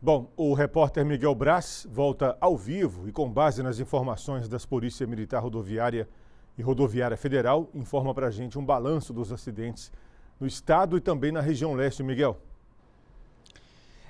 Bom, o repórter Miguel Braz volta ao vivo e com base nas informações das Polícia Militar Rodoviária e Rodoviária Federal, informa para a gente um balanço dos acidentes no estado e também na região leste, Miguel.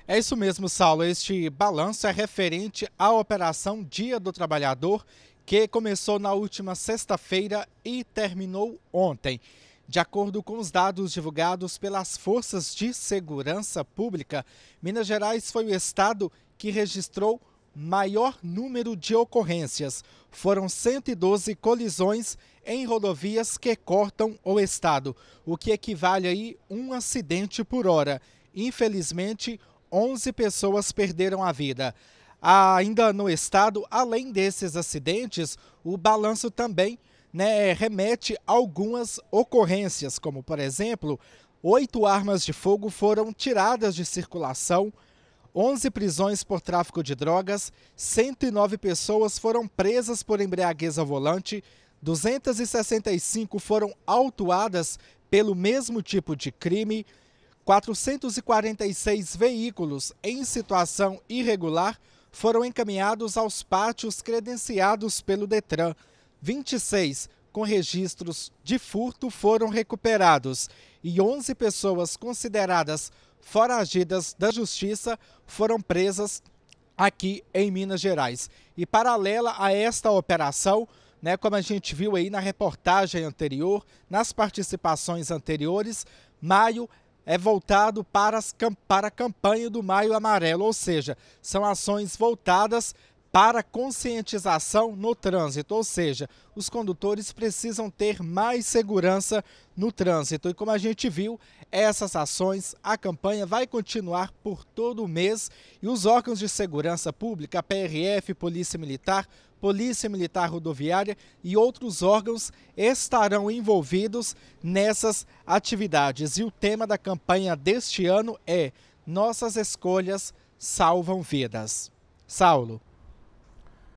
É isso mesmo, Saulo. Este balanço é referente à Operação Dia do Trabalhador, que começou na última sexta-feira e terminou ontem. De acordo com os dados divulgados pelas Forças de Segurança Pública, Minas Gerais foi o estado que registrou maior número de ocorrências. Foram 112 colisões em rodovias que cortam o estado, o que equivale aí um acidente por hora. Infelizmente, 11 pessoas perderam a vida. Ainda no estado, além desses acidentes, o balanço também né, remete a algumas ocorrências, como por exemplo, oito armas de fogo foram tiradas de circulação, 11 prisões por tráfico de drogas, 109 pessoas foram presas por embriaguez ao volante, 265 foram autuadas pelo mesmo tipo de crime, 446 veículos em situação irregular foram encaminhados aos pátios credenciados pelo Detran. 26 com registros de furto foram recuperados e 11 pessoas consideradas foragidas da justiça foram presas aqui em Minas Gerais. E paralela a esta operação, né, como a gente viu aí na reportagem anterior, nas participações anteriores, maio é voltado para, as, para a campanha do Maio Amarelo, ou seja, são ações voltadas para conscientização no trânsito, ou seja, os condutores precisam ter mais segurança no trânsito. E como a gente viu, essas ações, a campanha vai continuar por todo o mês e os órgãos de segurança pública, PRF, Polícia Militar, Polícia Militar Rodoviária e outros órgãos estarão envolvidos nessas atividades. E o tema da campanha deste ano é Nossas escolhas salvam vidas. Saulo.